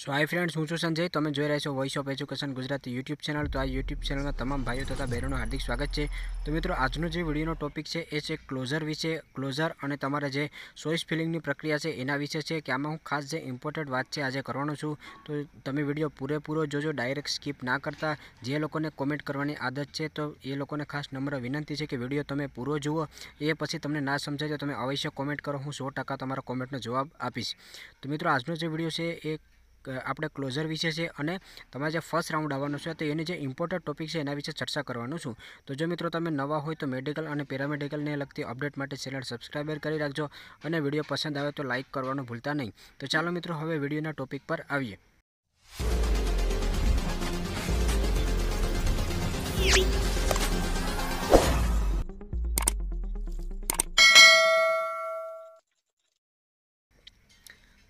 સો આઈ friends હું છું સંજય તમે જોઈ રહ્યા છો voice of education Gujarat YouTube channel તો આ યુટ્યુબ ચેનલમાં તમામ ભાઈઓ તથા બહેનોનું હાર્દિક સ્વાગત છે તો મિત્રો આજનો જે વિડીયોનો ટોપિક છે એ છે ક્લોઝર વિશે ક્લોઝર અને તમારા જે સોઇસ ફિલિંગની પ્રક્રિયા છે એના વિશે છે કે આમાં હું ખાસ જે ઇમ્પોર્ટન્ટ વાત છે આજે કરવાનો છું તો તમે વિડીયો પૂરેપૂરો જોજો ડાયરેક્ટ સ્કીપ ના કરતા જે લોકોને કોમેન્ટ કરવાની આદત છે તો એ લોકોને ખાસ નમ્ર વિનંતી છે કે વિડીયો તમે પૂરો જુઓ એ પછી તમને ના સમજાય તો તમે અવશ્ય કોમેન્ટ કરો હું સો ટકા તમારા કોમેન્ટનો જવાબ આપીશ તો મિત્રો આજનો જે વિડીયો છે એ આપણે ક્લોઝર વિશે છે અને તમારે જે ફર્સ્ટ રાઉન્ડ આવવાનું છે તો એની જે ઇમ્પોર્ટન્ટ ટોપિક છે એના વિશે ચર્ચા કરવાનું છું તો જો મિત્રો તમે નવા હોય તો મેડિકલ અને પેરામેડિકલને લગતી અપડેટ માટે ચેનલ સબસ્ક્રાઈબર કરી રાખજો અને વિડીયો પસંદ આવે તો લાઇક કરવાનું ભૂલતા નહીં તો ચાલો મિત્રો હવે વિડીયોના ટોપિક પર આવીએ Thank you.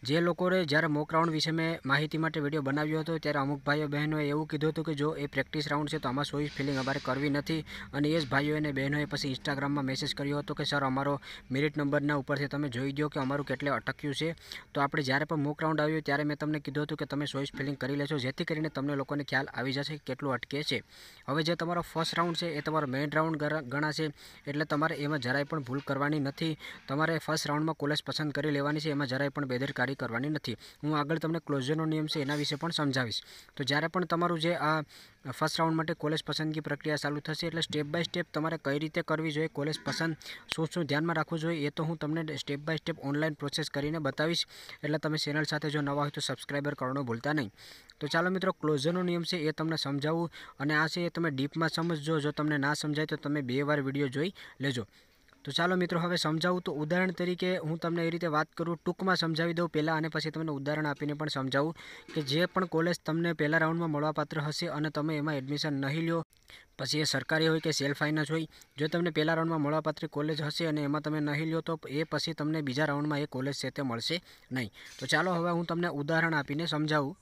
જે લોકોએ જ્યારે મોક રાઉન્ડ વિશે મેં માહિતી માટે વિડીયો બનાવ્યો હતો ત્યારે અમુક ભાઈઓ બહેનોએ એવું કીધું હતું કે જો એ પ્રેક્ટિસ રાઉન્ડ છે તો આમાં સોઈ ફિલિંગ અમારે કરવી નથી અને એ જ ભાઈઓ અને બહેનોએ પછી ઇન્સ્ટાગ્રામમાં મેસેજ કર્યો હતો કે સર અમારો મેરિટ નંબરના ઉપરથી તમે જોઈ દો કે અમારું કેટલે અટક્યું છે તો આપણે જ્યારે પણ મોક રાઉન્ડ આવ્યું ત્યારે મેં તમને કીધું હતું કે તમે સોઈસ ફિલિંગ કરી લેશો જેથી કરીને તમને લોકોને ખ્યાલ આવી જશે કે કેટલું અટકે છે હવે જે તમારો ફર્સ્ટ રાઉન્ડ છે એ તમારો મેઇન રાઉન્ડ ગણાશે એટલે તમારે એમાં જરાય પણ ભૂલ કરવાની નથી તમારે ફર્સ્ટ રાઉન્ડમાં કોલેજ પસંદ કરી લેવાની છે એમાં જરાય પણ બેદરકારી જારી કરવાની નથી હું આગળ તમને ક્લોઝરનો નિયમ છે એના વિશે પણ સમજાવીશ તો જ્યારે પણ તમારું જે આ ફર્સ્ટ રાઉન્ડ માટે કોલેજ પસંદગી પ્રક્રિયા ચાલુ થશે એટલે સ્ટેપ બાય સ્ટેપ તમારે કઈ રીતે કરવી જોઈએ કોલેજ પસંદ શું શું ધ્યાનમાં રાખવું જોઈએ એ તો હું તમને step by step online process કરીને બતાવીશ એટલે તમે ચેનલ સાથે જો નવા હોય તો સબસ્ક્રાઈબર કરવાનું ભૂલતા નહીં તો ચાલો મિત્રો ક્લોઝરનો નિયમ છે એ તમને સમજાવું અને આ છે એ તમે ડીપમાં સમજજો જો તમને ના સમજાય તો તમે બે વાર વિડીયો જોઈ લેજો તો ચાલો મિત્રો હવે સમજાવું તો ઉદાહરણ તરીકે હું તમને એ રીતે વાત કરું ટૂંકમાં સમજાવી દઉં પહેલાં અને પછી તમને ઉદાહરણ આપીને પણ સમજાવું કે જે પણ કોલેજ તમને પહેલા રાઉન્ડમાં મળવાપાત્ર હશે અને તમે એમાં એડમિશન નહીં લ્યો પછી એ સરકારી હોય કે સેલ્ફ ફાઇનાન્સ હોય જો તમને પહેલા રાઉન્ડમાં મળવાપાત્ર કોલેજ હશે અને એમાં તમે નહીં લ્યો તો એ પછી તમને બીજા રાઉન્ડમાં એ કોલેજ છે તે મળશે નહીં તો ચાલો હવે હું તમને ઉદાહરણ આપીને સમજાવું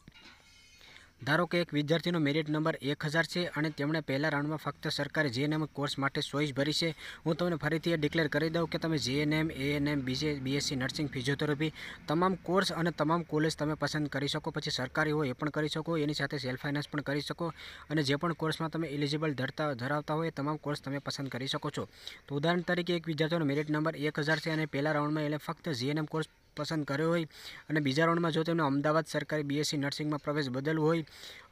ધારો કે એક વિદ્યાર્થીનો મેરિટ નંબર એક હજાર છે અને તેમણે પહેલા રાઉન્ડમાં ફક્ત સરકારે જેએનએમ કોર્સ માટે ચોઈસ ભરી છે હું તમને ફરીથી એ ડિક્લેર કરી દઉં કે તમે જેએનએમ એએનએમ બીજે બીએસસી નર્સિંગ ફિઝિયોથેરાપી તમામ કોર્સ અને તમામ કોલેજ તમે પસંદ કરી શકો પછી સરકારી હોય એ પણ કરી શકો એની સાથે સેલ્ફ ફાઇનાન્સ પણ કરી શકો અને જે પણ કોર્સમાં તમે એલિજિબલ ધરતા ધરાવતા હોય એ તમામ કોર્સ તમે પસંદ કરી શકો છો તો ઉદાહરણ તરીકે એક વિદ્યાર્થીનો મેરિટ નંબર એક હજાર છે અને પહેલા રાઉન્ડમાં એને ફક્ત જીએનએમ કોર્સ પસંદ કર્યો હોય અને બીજા રાઉન્ડમાં જો તેમને અમદાવાદ સરકારી બીએસસી નર્સિંગમાં પ્રવેશ બદલવો હોય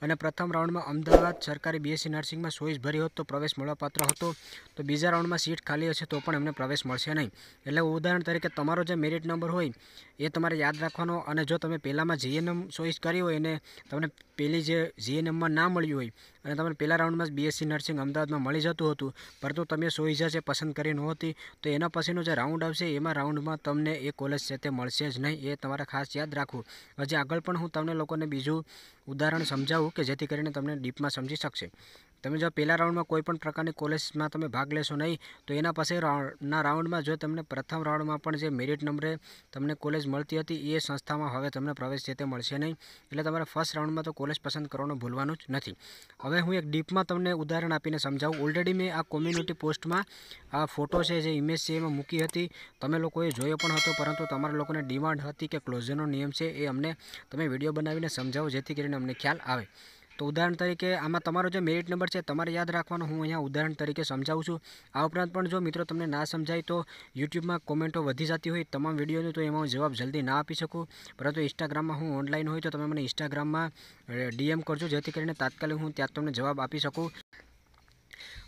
અને પ્રથમ રાઉન્ડમાં અમદાવાદ સરકારી બીએસસી નર્સિંગમાં ચોઈસ ભરી હોત તો પ્રવેશ મળવાપાત્ર હતો તો બીજા રાઉન્ડમાં સીટ ખાલી હશે તો પણ એમને પ્રવેશ મળશે નહીં એટલે ઉદાહરણ તરીકે તમારો જે મેરિટ નંબર હોય એ તમારે યાદ રાખવાનો અને જો તમે પહેલાંમાં જીએનએમ ચોઈસ કરી હોય અને તમને પહેલી જે જીએનએમમાં ના મળ્યું હોય અને તમને પહેલા રાઉન્ડમાં જ બીએસસી નર્સિંગ અમદાવાદમાં મળી જતું હતું પરંતુ તમે ચોઈસ જે પસંદ કરી નહોતી તો એના પછીનો જે રાઉન્ડ આવશે એમાં રાઉન્ડમાં તમને એ કોલેજ છે તે મળે મળશે જ નહીં એ તમારે ખાસ યાદ રાખવું હજી આગળ પણ હું તમને લોકોને બીજું ઉદાહરણ સમજાવું કે જેથી કરીને તમને ડીપમાં સમજી શકશે તમે જો પહેલા રાઉન્ડમાં કોઈ પણ પ્રકારની કોલેજમાં તમે ભાગ લેશો નહીં તો એના પાસે ના રાઉન્ડમાં જો તમને પ્રથમ રાઉન્ડમાં પણ જે મેરિટ નંબરે તમને કોલેજ મળતી હતી એ સંસ્થામાં હવે તમને પ્રવેશ જે તે મળશે નહીં એટલે તમારે ફર્સ્ટ રાઉન્ડમાં તો કોલેજ પસંદ કરવાનું ભૂલવાનું જ નથી હવે હું એક ડીપમાં તમને ઉદાહરણ આપીને સમજાવું ઓલરેડી મેં આ કોમ્યુનિટી પોસ્ટમાં આ ફોટો છે જે ઇમેજ છે એમાં મૂકી હતી તમે લોકોએ જોયો પણ હતો પરંતુ તમારા લોકોને ડિમાન્ડ હતી કે ક્લોઝરનો નિયમ છે એ અમને તમે વિડીયો બનાવીને સમજાવો જેથી કરીને અમને ખ્યાલ આવે તો ઉદાહરણ તરીકે આમાં તમારો જે મેરિટ નંબર છે તમારે યાદ રાખવાનો હું અહીંયા ઉદાહરણ તરીકે સમજાવું છું આ ઉપરાંત પણ જો મિત્રો તમને ના સમજાય તો યુટ્યુબમાં કોમેન્ટો વધી જતી હોય તમામ વિડીયોની તો એમાં હું જવાબ જલ્દી ના આપી શકું પરંતુ ઇન્સ્ટાગ્રામમાં હું ઓનલાઈન હોય તો તમે મને ઇન્સ્ટાગ્રામમાં ડીએમ કરજો જેથી કરીને તાત્કાલિક હું ત્યાં તમને જવાબ આપી શકું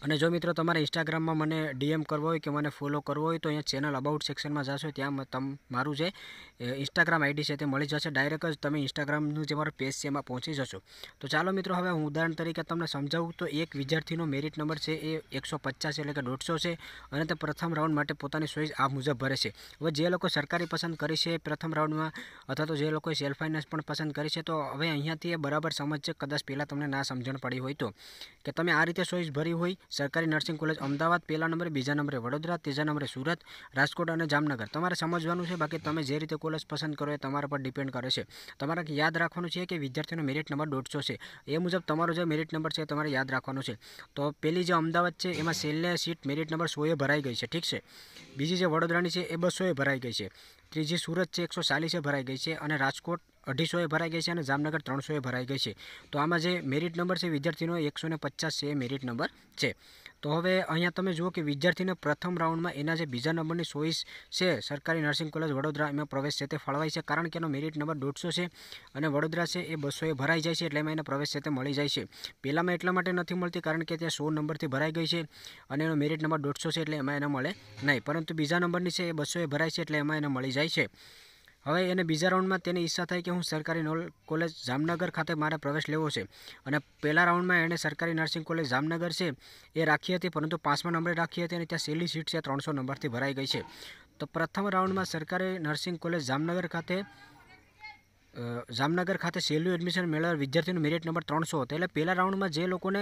અને જો મિત્રો તમારે ઇન્સ્ટાગ્રામમાં મને ડીએમ કરવો હોય કે મને ફોલો કરવો હોય તો અહીંયા ચેનલ અબાઉટ સેક્શનમાં જશો ત્યાં તમ મારું જે ઇન્સ્ટાગ્રામ આઈડી છે તે મળી જશે ડાયરેક્ટ જ તમે ઇન્સ્ટાગ્રામનું જે મારું પેજ છે એમાં પહોંચી જશો તો ચાલો મિત્રો હવે હું ઉદાહરણ તરીકે તમને સમજાવું તો એક વિદ્યાર્થીનો મેરિટ નંબર છે એ એકસો પચાસ એટલે કે દોઢસો છે અને તે પ્રથમ રાઉન્ડ માટે પોતાની ચોઈસ આ મુજબ ભરે છે હવે જે લોકો સરકારી પસંદ કરી છે પ્રથમ રાઉન્ડમાં અથવા તો જે લોકોએ સેલ્ફ ફાઇનાન્સ પણ પસંદ કરી છે તો હવે અહીંયાથી એ બરાબર સમજ છે કદાચ પહેલાં તમને ના સમજણ પડી હોય તો કે તમે આ રીતે સોઈઝ ભરી હોય સરકારી નર્સિંગ કોલેજ અમદાવાદ પહેલા નંબરે બીજા નંબરે વડોદરા ત્રીજા નંબરે સુરત રાજકોટ અને જામનગર તમારે સમજવાનું છે બાકી તમે જે રીતે કોલેજ પસંદ કરો એ તમારા પર ડિપેન્ડ કરે છે તમારે યાદ રાખવાનું છે કે વિદ્યાર્થીનો મેરિટ નંબર દોઢસો છે એ મુજબ તમારો જે મેરિટ નંબર છે તમારે યાદ રાખવાનો છે તો પહેલી જે અમદાવાદ છે એમાં છેલ્લે સીટ મેરિટ નંબર સોએ ભરાઈ ગઈ છે ઠીક છે બીજી જે વડોદરાની છે એ બસોએ ભરાઈ ગઈ છે ત્રીજી સુરત છે એકસો ચાલીસે ભરાઈ ગઈ છે અને રાજકોટ અઢીસોએ ભરાઈ ગઈ છે અને જામનગર ત્રણસોએ ભરાઈ ગઈ છે તો આમાં જે મેરિટ નંબર છે વિદ્યાર્થીનો એકસો ને પચાસ છે એ મેરિટ નંબર છે તો હવે અહીંયા તમે જુઓ કે વિદ્યાર્થીને પ્રથમ રાઉન્ડમાં એના જે બીજા નંબરની ચોઈસ છે સરકારી નર્સિંગ કોલેજ વડોદરા એમાં પ્રવેશ છે તે ફળવાય છે કારણ કે એનો મેરિટ નંબર દોઢસો છે અને વડોદરા છે એ બસોએ ભરાઈ જાય છે એટલે એમાં એને પ્રવેશ છે તે મળી જાય છે પહેલાંમાં એટલા માટે નથી મળતી કારણ કે ત્યાં સો નંબરથી ભરાઈ ગઈ છે અને એનો મેરિટ નંબર દોઢસો છે એટલે એમાં એને મળે નહીં પરંતુ બીજા નંબરની છે એ બસોએ ભરાય છે એટલે એમાં એને મળી જાય છે હવે એને બીજા રાઉન્ડમાં તેની ઈચ્છા થઈ કે હું સરકારી કોલેજ જામનગર ખાતે મારે પ્રવેશ લેવો છે અને પહેલા રાઉન્ડમાં એણે સરકારી નર્સિંગ કોલેજ જામનગર છે એ રાખી હતી પરંતુ પાંચમા નંબરે રાખી હતી અને ત્યાં છેલ્લી સીટ છે ત્રણસો નંબરથી ભરાઈ ગઈ છે તો પ્રથમ રાઉન્ડમાં સરકારી નર્સિંગ કોલેજ જામનગર ખાતે જામનગર ખાતે સહેલું એડમિશન મેળવેલ વિદ્યાર્થીનો મેરિટ નંબર ત્રણસો હતો એટલે પહેલા રાઉન્ડમાં જે લોકોને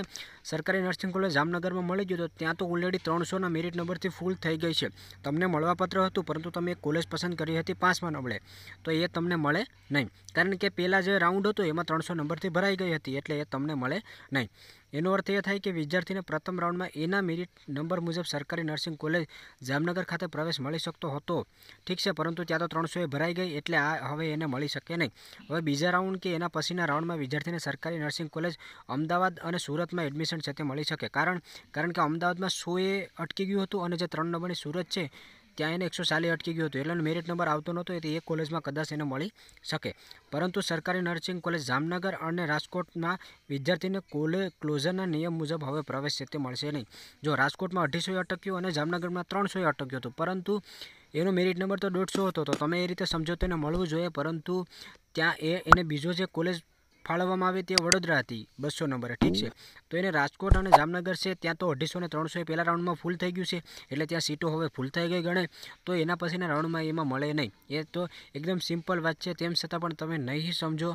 સરકારી નર્સિંગ કોલેજ જામનગરમાં મળી ગયું તો ત્યાં તો ઓલરેડી ત્રણસોના મેરિટ નંબરથી ફૂલ થઈ ગઈ છે તમને મળવાપત્ર હતું પરંતુ તમે કોલેજ પસંદ કરી હતી પાંચમાં નંબરે તો એ તમને મળે નહીં કારણ કે પહેલાં જે રાઉન્ડ હતો એમાં ત્રણસો નંબરથી ભરાઈ ગઈ હતી એટલે એ તમને મળે નહીં એનો અર્થ એ થાય કે વિદ્યાર્થીને પ્રથમ રાઉન્ડમાં એના મેરિટ નંબર મુજબ સરકારી નર્સિંગ કોલેજ જામનગર ખાતે પ્રવેશ મળી શકતો હતો ઠીક છે પરંતુ ત્યાં તો ત્રણસોએ ભરાઈ ગઈ એટલે આ હવે એને મળી શકે નહીં હવે બીજા રાઉન્ડ કે એના પછીના રાઉન્ડમાં વિદ્યાર્થીને સરકારી નર્સિંગ કોલેજ અમદાવાદ અને સુરતમાં એડમિશન છે તે મળી શકે કારણ કારણ કે અમદાવાદમાં સોએ અટકી ગયું હતું અને જે ત્રણ નંબરની સુરત છે ત્યાં એને એકસો સાલી અટકી ગયું હતું એટલે મેરિટ નંબર આવતો નહોતો એટલે એ કોલેજમાં કદાચ એને મળી શકે પરંતુ સરકારી નર્સિંગ કોલેજ જામનગર અને રાજકોટના વિદ્યાર્થીને કોલેજ ક્લોઝરના નિયમ મુજબ હવે પ્રવેશ છે તે મળશે નહીં જો રાજકોટમાં અઢીસોએ અટક્યું અને જામનગરમાં ત્રણસોએ અટક્યું હતું પરંતુ એનો મેરિટ નંબર તો દોઢસો હતો તો તમે એ રીતે સમજો તેને મળવું જોઈએ પરંતુ ત્યાં એ એને બીજો જે કોલેજ ફાળવવામાં આવે તે વડોદરા હતી બસો નંબર ઠીક છે તો એને રાજકોટ અને જામનગર છે ત્યાં તો અઢીસો ને ત્રણસો એ પહેલાં રાઉન્ડમાં ફૂલ થઈ ગયું છે એટલે ત્યાં સીટો હવે ફૂલ થઈ ગઈ ગણે તો એના પછીના રાઉન્ડમાં એમાં મળે નહીં એ તો એકદમ સિમ્પલ વાત છે તેમ છતાં પણ તમે નહીં સમજો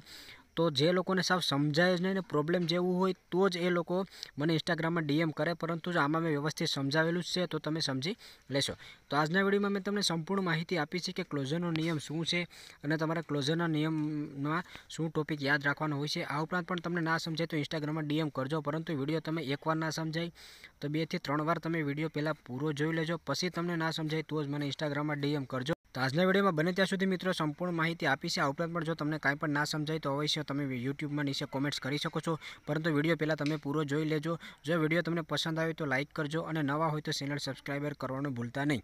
તો જે લોકોને સાવ સમજાય જ નહીં ને પ્રોબ્લેમ જેવું હોય તો જ એ લોકો મને ઇન્સ્ટાગ્રામમાં ડીએમ કરે પરંતુ આમાં મેં વ્યવસ્થિત સમજાવેલું છે તો તમે સમજી લેશો તો આજના વિડીયોમાં મેં તમને સંપૂર્ણ માહિતી આપી છે કે ક્લોઝરનો નિયમ શું છે અને તમારા ક્લોઝરના નિયમમાં શું ટોપિક યાદ રાખવાનો હોય છે આ ઉપરાંત પણ તમને ના સમજાય તો ઇન્સ્ટાગ્રામમાં ડીએમ કરજો પરંતુ વિડીયો તમે એકવાર ના સમજાય તો બેથી ત્રણ વાર તમે વિડીયો પહેલાં પૂરો જોઈ લેજો પછી તમને ના સમજાય તો જ મને ઇન્સ્ટાગ્રામમાં ડીએમ કરજો તો આજના વિડીયોમાં બને ત્યાં સુધી મિત્રો સંપૂર્ણ માહિતી આપી છે આ ઉપરાંત પણ જો તમને કાંઈ પણ ના સમજાય તો અવશ્ય તમે યુટ્યુબમાં નીચે કોમેન્ટ્સ કરી શકો છો પરંતુ વિડીયો પહેલાં તમે પૂરો જોઈ લેજો જો વિડીયો તમને પસંદ આવે તો લાઇક કરજો અને નવા હોય તો ચેનલ સબસ્ક્રાઈબર કરવાનું ભૂલતા નહીં